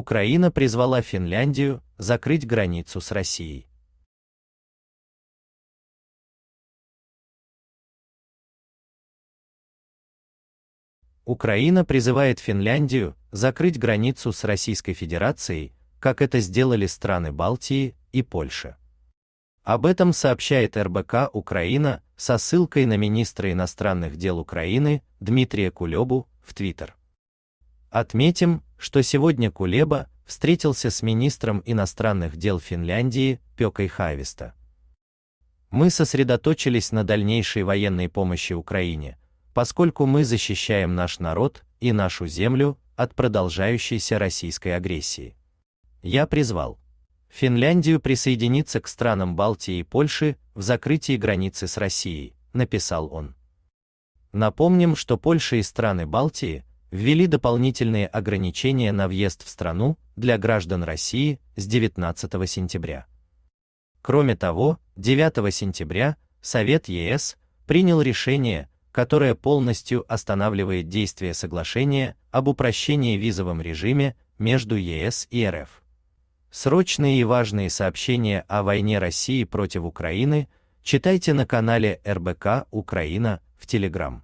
Украина призвала Финляндию закрыть границу с Россией. Украина призывает Финляндию закрыть границу с Российской Федерацией, как это сделали страны Балтии и Польша. Об этом сообщает РБК Украина со ссылкой на министра иностранных дел Украины Дмитрия Кулебу в Твиттер. Отметим, что сегодня Кулеба встретился с министром иностранных дел Финляндии Пекой Хависта. Мы сосредоточились на дальнейшей военной помощи Украине, поскольку мы защищаем наш народ и нашу землю от продолжающейся российской агрессии. Я призвал Финляндию присоединиться к странам Балтии и Польши в закрытии границы с Россией, написал он. Напомним, что Польша и страны Балтии ввели дополнительные ограничения на въезд в страну для граждан России с 19 сентября. Кроме того, 9 сентября Совет ЕС принял решение, которое полностью останавливает действие соглашения об упрощении визовом режиме между ЕС и РФ. Срочные и важные сообщения о войне России против Украины читайте на канале РБК Украина в Телеграм.